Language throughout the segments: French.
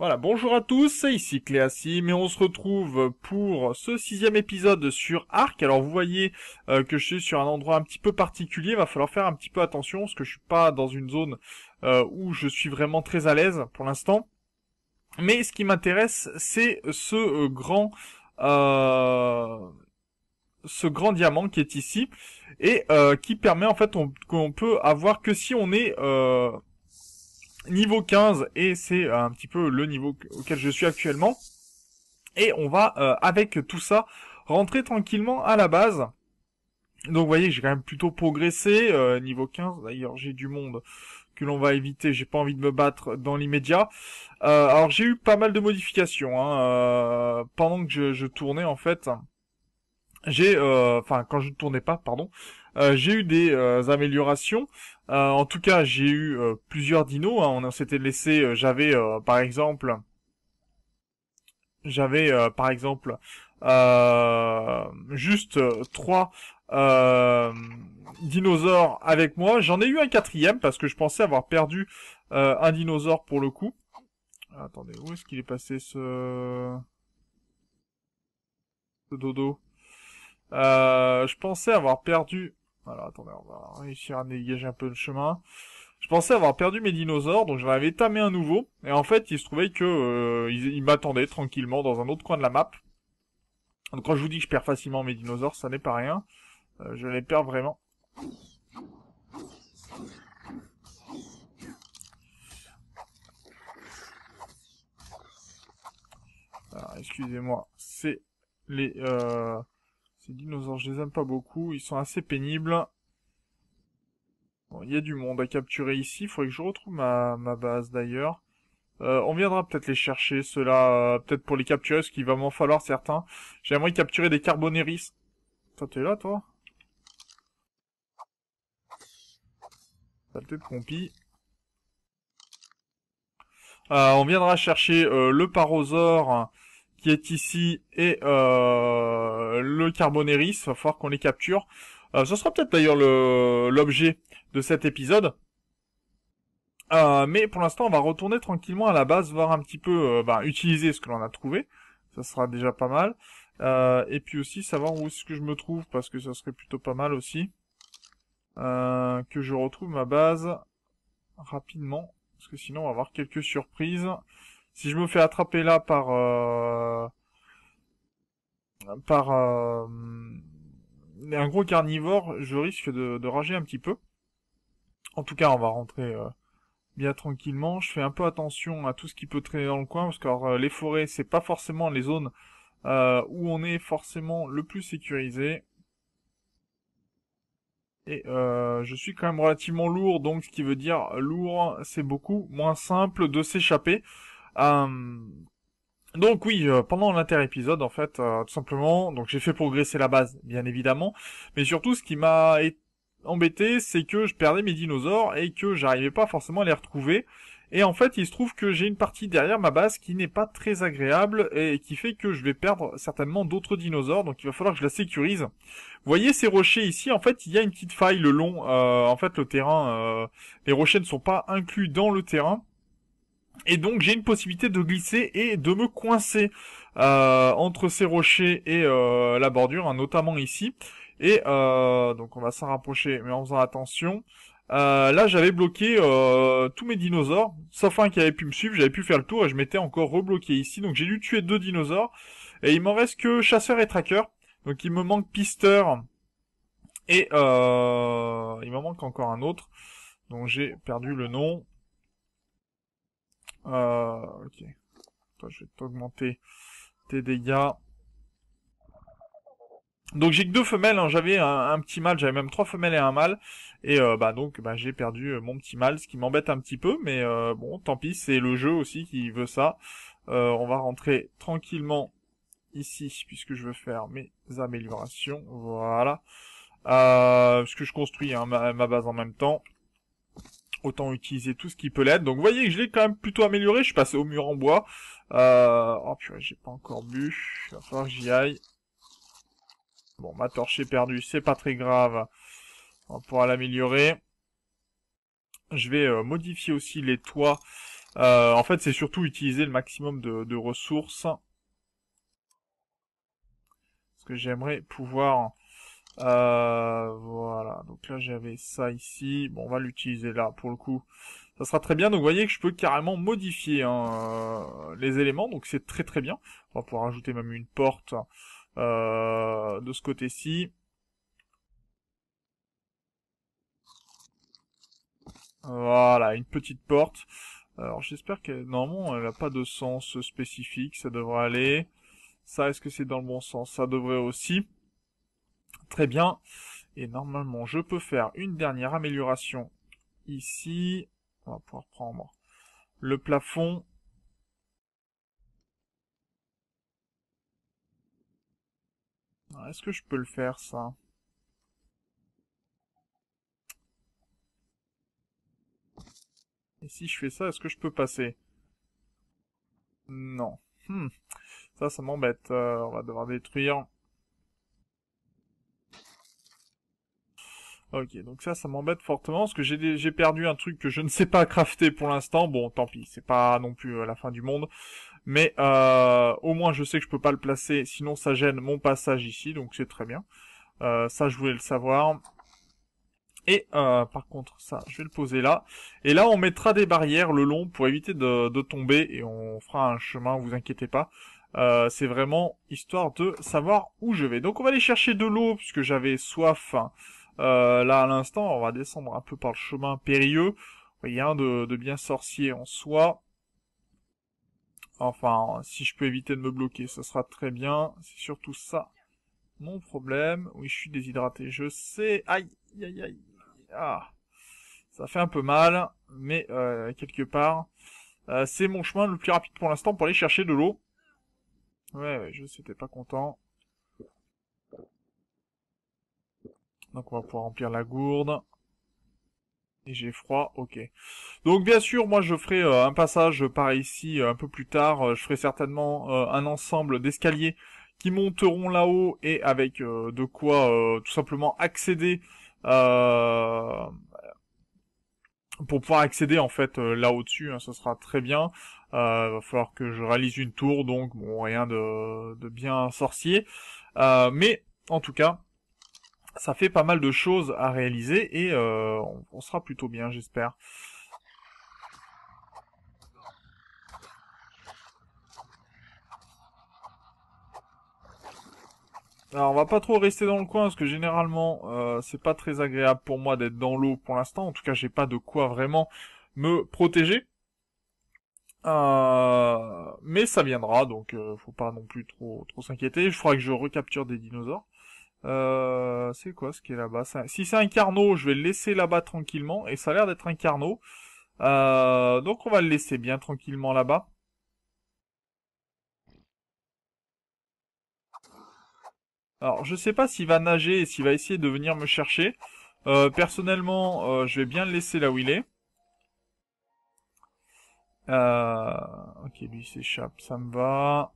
Voilà, bonjour à tous, ici Cléasim mais on se retrouve pour ce sixième épisode sur Arc. Alors vous voyez euh, que je suis sur un endroit un petit peu particulier, va falloir faire un petit peu attention parce que je suis pas dans une zone euh, où je suis vraiment très à l'aise pour l'instant. Mais ce qui m'intéresse, c'est ce euh, grand ce grand diamant qui est ici et qui permet en fait qu'on peut avoir que si on est niveau 15 et c'est euh, un petit peu le niveau auquel je suis actuellement. Et on va euh, avec tout ça rentrer tranquillement à la base. Donc vous voyez, j'ai quand même plutôt progressé euh, niveau 15. D'ailleurs, j'ai du monde que l'on va éviter. J'ai pas envie de me battre dans l'immédiat. alors j'ai eu pas mal de modifications hein. pendant que je, tournais en fait. J'ai, enfin quand je ne tournais pas, pardon, j'ai eu des améliorations. Euh, en tout cas, j'ai eu euh, plusieurs dinos. Hein. On s'était laissé. Euh, j'avais par exemple, j'avais par exemple juste trois dinosaures avec moi. J'en ai eu un quatrième parce que je pensais avoir perdu un dinosaure pour le coup. Attendez, où est-ce qu'il est passé ce, ce dodo Je pensais avoir perdu alors attendez, on va réussir à dégager un peu le chemin. Je pensais avoir perdu mes dinosaures, donc je m'en avais tamé un nouveau. Et en fait, il se trouvait que euh, ils, m'attendaient tranquillement dans un autre coin de la map. Donc quand je vous dis que je perds facilement mes dinosaures, ça n'est pas rien. Euh, je les perds vraiment. Alors, excusez-moi, c'est les... Euh, ces dinosaures, je les aime pas beaucoup. Ils sont assez pénibles. il y a du monde à capturer ici. Il faudrait que je retrouve ma, base d'ailleurs. Euh, on viendra peut-être les chercher, ceux-là, euh, peut-être pour les capturer, ce qu'il va m'en falloir certains. J'aimerais capturer des carbonéris. Toi, t'es là, toi Saleté de pompi. Euh, on viendra chercher le parosaure qui est ici et euh, le carbonéris, il va falloir qu'on les capture. Euh, ce sera peut-être d'ailleurs l'objet de cet épisode. Euh, mais pour l'instant, on va retourner tranquillement à la base, voir un petit peu, bah, utiliser ce que l'on a trouvé. Ça sera déjà pas mal. et puis aussi savoir où est-ce que je me trouve, parce que ça serait plutôt pas mal aussi. que je retrouve ma base rapidement, parce que sinon on va avoir quelques surprises. Si je me fais attraper là par... Euh, par... Euh, un gros carnivore, je risque de, de, rager un petit peu. En tout cas, on va rentrer euh, bien tranquillement. Je fais un peu attention à tout ce qui peut traîner dans le coin, parce que les forêts, c'est pas forcément les zones où on est forcément le plus sécurisé. Et je suis quand même relativement lourd, donc ce qui veut dire lourd, c'est beaucoup moins simple de s'échapper. Euh, donc oui, euh, pendant l'inter-épisode, en fait, euh, tout simplement, donc j'ai fait progresser la base, bien évidemment, mais surtout ce qui m'a embêté, c'est que je perdais mes dinosaures et que j'arrivais pas forcément à les retrouver. Et en fait, il se trouve que j'ai une partie derrière ma base qui n'est pas très agréable et qui fait que je vais perdre certainement d'autres dinosaures, donc il va falloir que je la sécurise. Vous voyez ces rochers ici, en fait, il y a une petite faille le long, en fait, le terrain, les rochers ne sont pas inclus dans le terrain. Et donc j'ai une possibilité de glisser et de me coincer euh, entre ces rochers et euh, la bordure, hein, notamment ici. Et euh, donc on va s'en rapprocher, mais en faisant attention. Euh, là j'avais bloqué tous mes dinosaures, sauf un qui avait pu me suivre, j'avais pu faire le tour et je m'étais encore rebloqué ici. Donc j'ai dû tuer deux dinosaures. Et il m'en reste que chasseur et tracker. Donc il me manque pisteur. Et il me manque encore un autre. Donc j'ai perdu le nom. Euh, ok. je vais t'augmenter tes dégâts. Donc j'ai que deux femelles, hein. j'avais un, petit mâle, j'avais même trois femelles et un mâle, et euh, bah donc bah, j'ai perdu euh, mon petit mâle, ce qui m'embête un petit peu, mais bon tant pis, c'est le jeu aussi qui veut ça. on va rentrer tranquillement ici, puisque je veux faire mes améliorations, voilà. Euh, parce que je construis hein, ma, base en même temps autant utiliser tout ce qui peut l'être. Donc vous voyez que je l'ai quand même plutôt amélioré. Je suis passé au mur en bois. Euh, oh purée, j'ai pas encore bu. Il va falloir que j'y aille. Bon, ma torche est perdue, c'est pas très grave. On pourra l'améliorer. Je vais euh, modifier aussi les toits. Euh, en fait, c'est surtout utiliser le maximum de, de ressources. Parce que j'aimerais pouvoir euh, voilà, donc là j'avais ça ici. Bon, on va l'utiliser là pour le coup. Ça sera très bien. Donc vous voyez que je peux carrément modifier hein, euh, les éléments, donc c'est très très bien. On va pouvoir ajouter même une porte euh, de ce côté-ci. Voilà, une petite porte. Alors j'espère que normalement elle n'a pas de sens spécifique, ça devrait aller. Ça, est-ce que c'est dans le bon sens Ça devrait aussi. Très bien. Et normalement, je peux faire une dernière amélioration ici. On va pouvoir prendre le plafond. Est-ce que je peux le faire, ça Et si je fais ça, est-ce que je peux passer Non. Hmm. Ça, ça m'embête. Euh, on va devoir détruire Ok, donc ça, ça m'embête fortement, parce que j'ai, perdu un truc que je ne sais pas crafter pour l'instant. Bon, tant pis, c'est pas non plus euh, la fin du monde. Mais euh, au moins, je sais que je peux pas le placer, sinon ça gêne mon passage ici, donc c'est très bien. Euh, ça, je voulais le savoir. Et par contre, ça, je vais le poser là. Et là, on mettra des barrières le long pour éviter de, tomber, et on fera un chemin, vous inquiétez pas. c'est vraiment histoire de savoir où je vais. Donc on va aller chercher de l'eau, puisque j'avais soif. Hein. Euh, là, à l'instant, on va descendre un peu par le chemin périlleux. Rien de, de bien sorcier en soi. Enfin, si je peux éviter de me bloquer, ça sera très bien. C'est surtout ça mon problème. Oui, je suis déshydraté, je sais. Aïe, aïe, aïe. Ah, ça fait un peu mal, mais euh, quelque part, euh, c'est mon chemin le plus rapide pour l'instant pour aller chercher de l'eau. Ouais, je sais, t'es pas content. Donc on va pouvoir remplir la gourde. Et j'ai froid, ok. Donc bien sûr, moi je ferai euh, un passage par ici euh, un peu plus tard. Euh, je ferai certainement un ensemble d'escaliers qui monteront là-haut et avec de quoi tout simplement accéder pour pouvoir accéder en fait là au-dessus, hein, Ce sera très bien. Euh, va falloir que je réalise une tour, donc bon rien de, de bien sorcier. mais en tout cas, ça fait pas mal de choses à réaliser et euh, on, sera plutôt bien, j'espère. Alors on va pas trop rester dans le coin parce que généralement euh, c'est pas très agréable pour moi d'être dans l'eau pour l'instant. En tout cas j'ai pas de quoi vraiment me protéger. Euh, mais ça viendra donc faut pas non plus trop trop s'inquiéter. Je crois que je recapture des dinosaures. Euh, c'est quoi ce qui est là-bas Si c'est un carnot, je vais le laisser là-bas tranquillement. Et ça a l'air d'être un carnot. Euh, donc on va le laisser bien tranquillement là-bas. Alors je sais pas s'il va nager et s'il va essayer de venir me chercher. Euh, personnellement, je vais bien le laisser là où il est. ok, lui s'échappe, ça me va.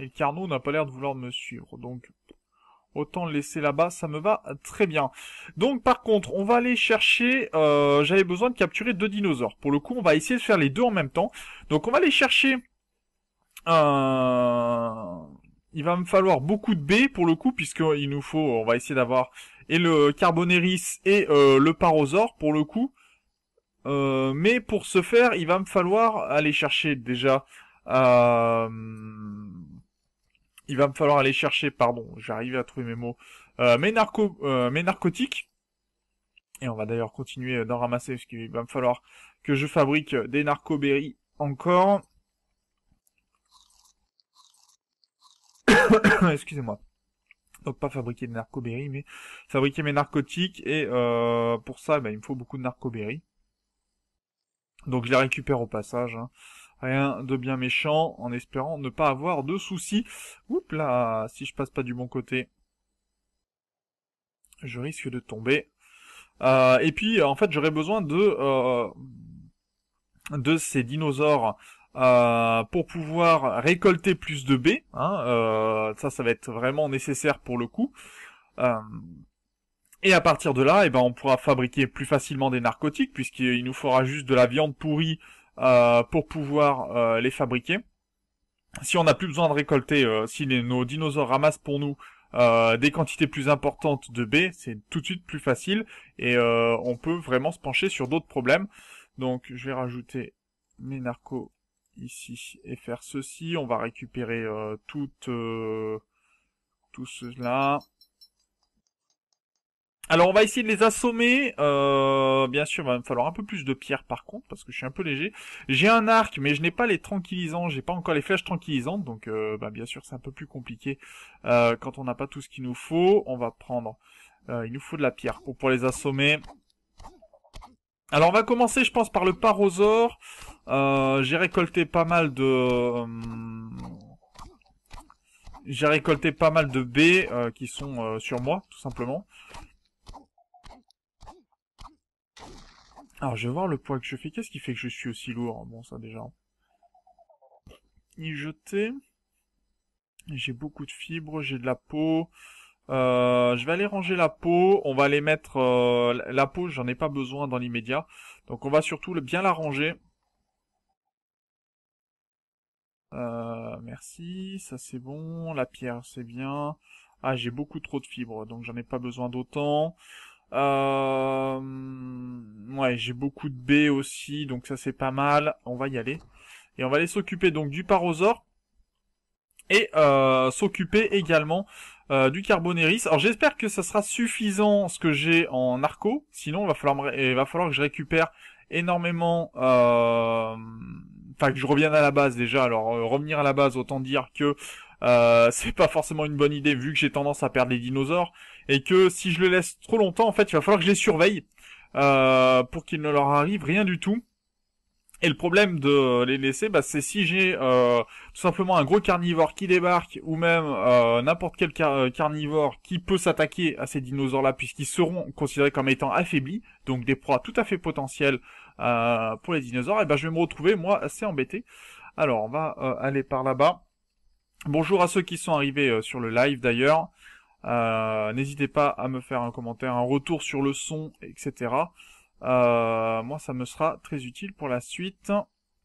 Et Carnot n'a pas l'air de vouloir me suivre, donc autant le laisser là-bas, ça me va très bien. Donc par contre, on va aller chercher, euh, j'avais besoin de capturer deux dinosaures. Pour le coup, on va essayer de faire les deux en même temps. Donc on va aller chercher... Euh, il va me falloir beaucoup de baies pour le coup, puisqu'il nous faut, on va essayer d'avoir et le Carboneris et euh, le Parosaure pour le coup. mais pour ce faire, il va me falloir aller chercher déjà il va me falloir aller chercher, pardon, j'arrive à trouver mes mots, euh, mes, narco, euh, mes narcotiques. Et on va d'ailleurs continuer euh, d'en ramasser, parce qu'il va me falloir que je fabrique euh, des narcoberries encore. Excusez-moi. Donc pas fabriquer des narcoberries, mais fabriquer mes narcotiques. Et euh, pour ça, bah, il me faut beaucoup de narcoberries. Donc je les récupère au passage. Hein. Rien de bien méchant, en espérant ne pas avoir de soucis. Oups là, si je passe pas du bon côté, je risque de tomber. Euh, et puis, en fait, j'aurais besoin de euh, de ces dinosaures euh, pour pouvoir récolter plus de baies. Hein, ça, ça va être vraiment nécessaire pour le coup. et à partir de là, eh ben, on pourra fabriquer plus facilement des narcotiques puisqu'il nous fera juste de la viande pourrie euh, pour pouvoir euh, les fabriquer. Si on n'a plus besoin de récolter, euh, si nos dinosaures ramassent pour nous des quantités plus importantes de baies, c'est tout de suite plus facile et on peut vraiment se pencher sur d'autres problèmes. Donc je vais rajouter mes narcos ici et faire ceci. On va récupérer tout cela. Alors on va essayer de les assommer. Euh, bien sûr, il va me falloir un peu plus de pierres par contre, parce que je suis un peu léger. J'ai un arc, mais je n'ai pas les tranquillisants, j'ai pas encore les flèches tranquillisantes, donc euh, bah, bien sûr c'est un peu plus compliqué euh, quand on n'a pas tout ce qu'il nous faut. On va prendre... il nous faut de la pierre pour, pour les assommer. Alors on va commencer je pense par le parosaure. j'ai récolté pas mal de... j'ai récolté pas mal de baies qui sont sur moi, tout simplement. Alors, je vais voir le poids que je fais. Qu'est-ce qui fait que je suis aussi lourd Bon, ça déjà. Y jeter. J'ai beaucoup de fibres, j'ai de la peau. Euh, je vais aller ranger la peau. On va aller mettre euh, la peau. J'en ai pas besoin dans l'immédiat. Donc on va surtout bien la ranger. Euh, merci. Ça c'est bon. La pierre c'est bien. Ah j'ai beaucoup trop de fibres, donc j'en ai pas besoin d'autant. Euh... Ouais, j'ai beaucoup de baies aussi, donc ça c'est pas mal. On va y aller. Et on va aller s'occuper donc du parosaure. Et euh, s'occuper également euh, du Carboneris. Alors j'espère que ça sera suffisant ce que j'ai en arco. Sinon, il va falloir, il va falloir que je récupère énormément... Euh, enfin, que je revienne à la base déjà. Alors euh, revenir à la base, autant dire que... c'est pas forcément une bonne idée vu que j'ai tendance à perdre les dinosaures et que si je les laisse trop longtemps, en fait, il va falloir que je les surveille euh, pour qu'il ne leur arrive rien du tout. Et le problème de les laisser, bah, c'est si j'ai euh, tout simplement un gros carnivore qui débarque, ou même euh, n'importe quel carnivore qui peut s'attaquer à ces dinosaures-là, puisqu'ils seront considérés comme étant affaiblis, donc des proies tout à fait potentielles pour les dinosaures, et ben je vais me retrouver moi assez embêté. Alors on va aller par là-bas. Bonjour à ceux qui sont arrivés sur le live d'ailleurs. Euh, n'hésitez pas à me faire un commentaire, un retour sur le son, etc. Euh, moi, ça me sera très utile pour la suite.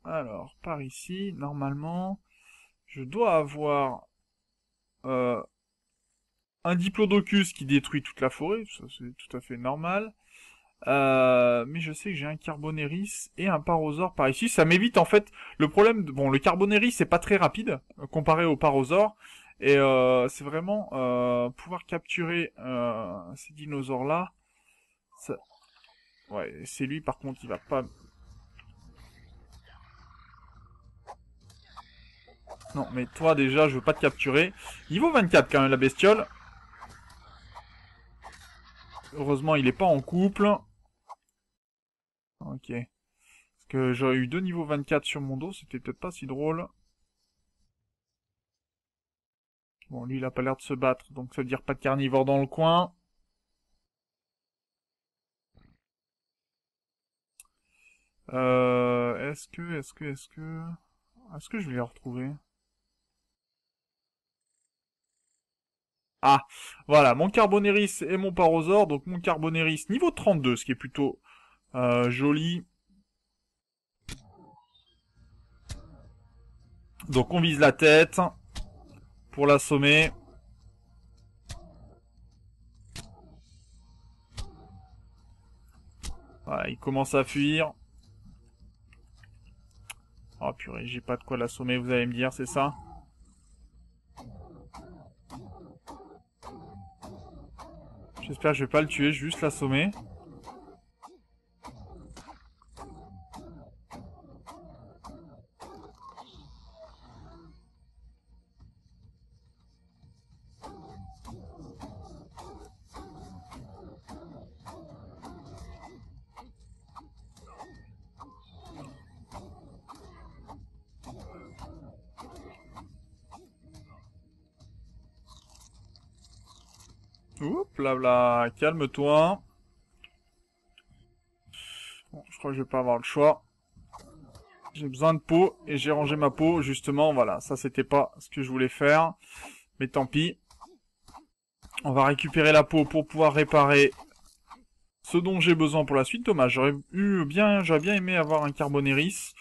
Alors, par ici, normalement, je dois avoir euh, un diplodocus qui détruit toute la forêt, ça c'est tout à fait normal. mais je sais que j'ai un carbonéris et un Parosaure par ici. Ça m'évite en fait le problème. De... Bon, le carbonéris c'est pas très rapide comparé au Parosaure. Et euh, c'est vraiment euh, pouvoir capturer euh, ces dinosaures là. Ouais, c'est lui par contre, il va pas. Non, mais toi déjà, je veux pas te capturer. Niveau 24 quand même la bestiole. Heureusement, il est pas en couple. Ok. Parce que j'aurais eu deux niveaux 24 sur mon dos, c'était peut-être pas si drôle. Bon, lui, il a pas l'air de se battre, donc ça veut dire pas de carnivore dans le coin. Euh, est-ce que, est-ce que, est-ce que... Est-ce que je vais les retrouver Ah, voilà, mon carbonéris et mon Parosaur. Donc mon carbonéris niveau 32, ce qui est plutôt euh, joli. Donc on vise la tête pour l'assommer. Voilà, il commence à fuir. Oh purée, j'ai pas de quoi l'assommer, vous allez me dire, c'est ça J'espère que je vais pas le tuer, juste l'assommer. Oups, là, là, calme-toi. Bon, je crois que je vais pas avoir le choix. J'ai besoin de peau et j'ai rangé ma peau, justement, voilà. Ça, c'était pas ce que je voulais faire. Mais tant pis. On va récupérer la peau pour pouvoir réparer ce dont j'ai besoin pour la suite. Dommage, j'aurais eu bien, j'aurais bien aimé avoir un carbonéris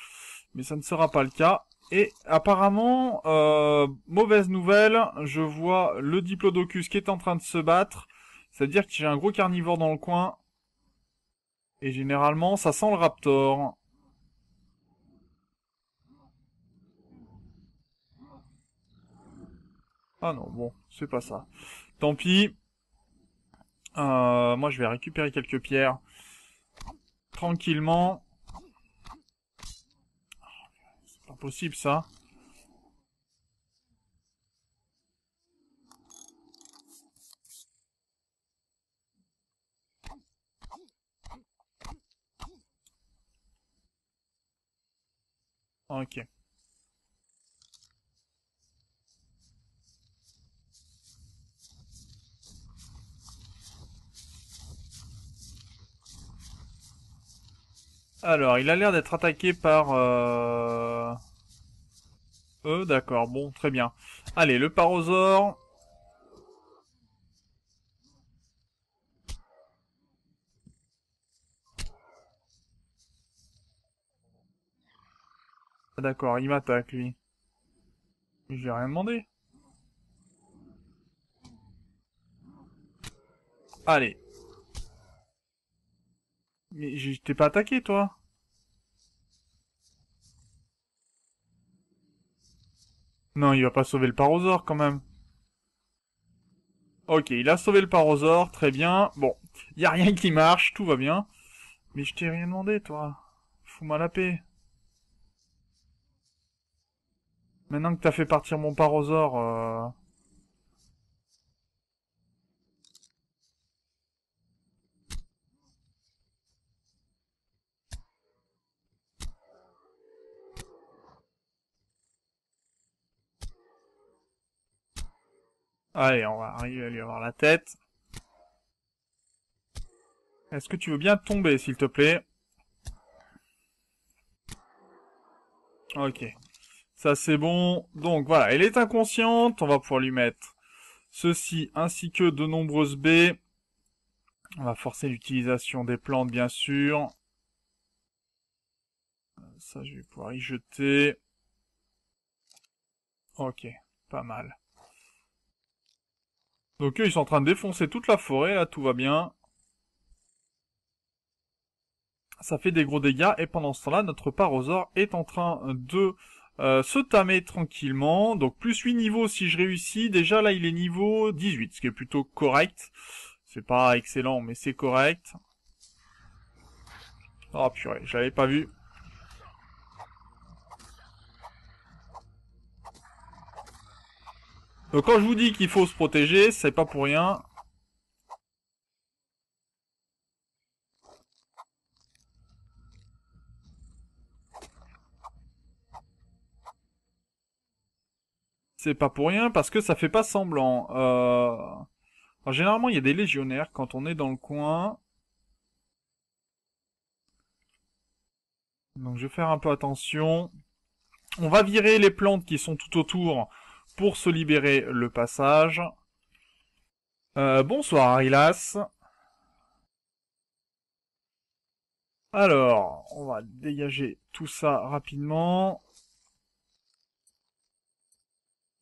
mais ça ne sera pas le cas. Et apparemment, euh, mauvaise nouvelle, je vois le diplodocus qui est en train de se battre. C'est-à-dire que j'ai un gros carnivore dans le coin. Et généralement, ça sent le raptor. Ah non, bon, c'est pas ça. Tant pis. Euh, moi, je vais récupérer quelques pierres. Tranquillement. possible ça Ok. Alors, il a l'air d'être attaqué par... Euh, euh, d'accord, bon, très bien. Allez, le parosaure. Ah, d'accord, il m'attaque, lui. J'ai rien demandé. Allez. Mais t'ai pas attaqué, toi Non, il va pas sauver le parosaure quand même. Ok, il a sauvé le parosaure, très bien. Bon, y a rien qui marche, tout va bien. Mais je t'ai rien demandé, toi. Fous-moi la paix. Maintenant que t'as fait partir mon parosaure... Euh... Allez, on va arriver à lui avoir la tête. Est-ce que tu veux bien tomber, s'il te plaît Ok. Ça, c'est bon. Donc, voilà. Elle est inconsciente. On va pouvoir lui mettre ceci, ainsi que de nombreuses baies. On va forcer l'utilisation des plantes, bien sûr. Ça, je vais pouvoir y jeter. Ok. Pas mal. Donc eux, ils sont en train de défoncer toute la forêt, là, tout va bien. Ça fait des gros dégâts, et pendant ce temps-là, notre parosaure est en train de euh, se tamer tranquillement. Donc plus 8 niveaux si je réussis. Déjà là, il est niveau 18, ce qui est plutôt correct. C'est pas excellent, mais c'est correct. Oh purée, je l'avais pas vu. Donc quand je vous dis qu'il faut se protéger, c'est pas pour rien. C'est pas pour rien parce que ça fait pas semblant. Euh, généralement, il y a des légionnaires quand on est dans le coin. Donc je vais faire un peu attention. On va virer les plantes qui sont tout autour pour se libérer le passage. Euh, bonsoir Arilas. Alors, on va dégager tout ça rapidement.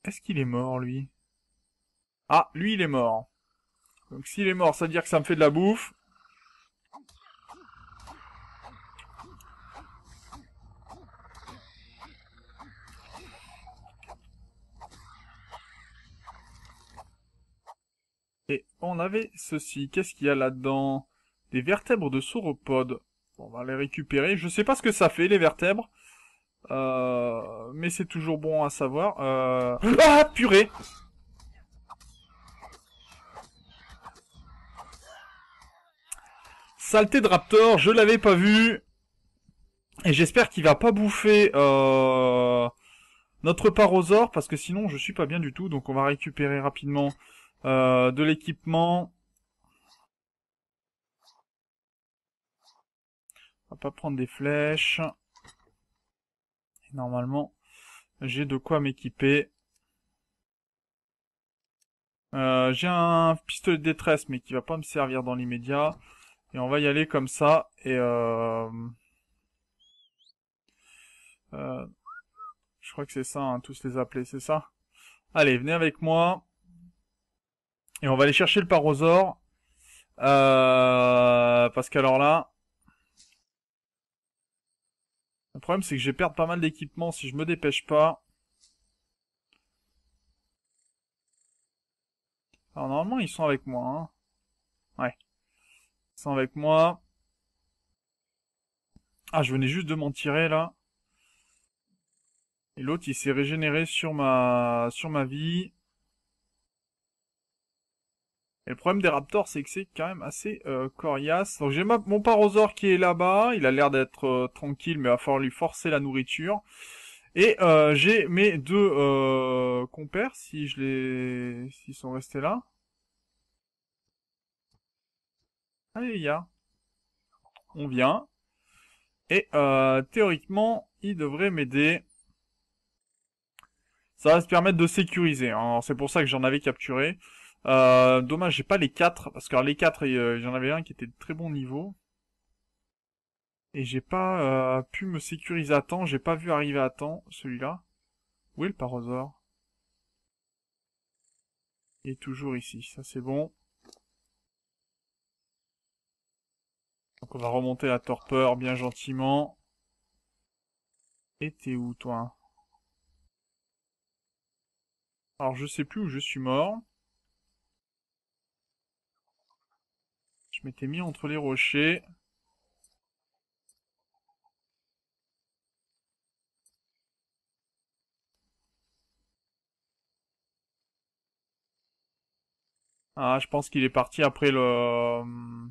Est-ce qu'il est mort, lui Ah, lui, il est mort. Donc s'il est mort, ça veut dire que ça me fait de la bouffe. on avait ceci. Qu'est-ce qu'il y a là-dedans Des vertèbres de sauropodes. on va les récupérer. Je sais pas ce que ça fait, les vertèbres. Euh, mais c'est toujours bon à savoir. Euh, ah, purée Saleté de raptor, je l'avais pas vu. Et j'espère qu'il va pas bouffer euh, notre parosaure, parce que sinon je suis pas bien du tout. Donc on va récupérer rapidement euh, de l'équipement. On va pas prendre des flèches. normalement, j'ai de quoi m'équiper. Euh, j'ai un pistolet de détresse, mais qui va pas me servir dans l'immédiat. Et on va y aller comme ça. Et euh, je crois que c'est ça, hein, tous les appeler, c'est ça. Allez, venez avec moi. Et on va aller chercher le parosaure. Euh, parce qu'alors là... Le problème c'est que je vais perdre pas mal d'équipement si je me dépêche pas. Alors normalement ils sont avec moi. Hein. Ouais. Ils sont avec moi. Ah je venais juste de m'en tirer là. Et l'autre il s'est régénéré sur ma sur ma vie. Et le problème des Raptors, c'est que c'est quand même assez euh, coriace. Donc j'ai mon parosaure qui est là-bas. Il a l'air d'être euh, tranquille, mais il va falloir lui forcer la nourriture. Et euh, j'ai mes deux compères, si je les, s'ils sont restés là. Allez, y'a, On vient. Et théoriquement, il devrait m'aider. Ça va se permettre de sécuriser. Hein. C'est pour ça que j'en avais capturé. Euh, dommage, j'ai pas les 4, parce que les 4, y j'en euh, avais un qui était de très bon niveau. Et j'ai pas euh, pu me sécuriser à temps, j'ai pas vu arriver à temps celui-là. Où est le parosor Il est toujours ici, ça c'est bon. Donc on va remonter à torpeur bien gentiment. Et t'es où toi Alors je sais plus où je suis mort. Je m'étais mis entre les rochers. Ah, je pense qu'il est parti après le... Euh,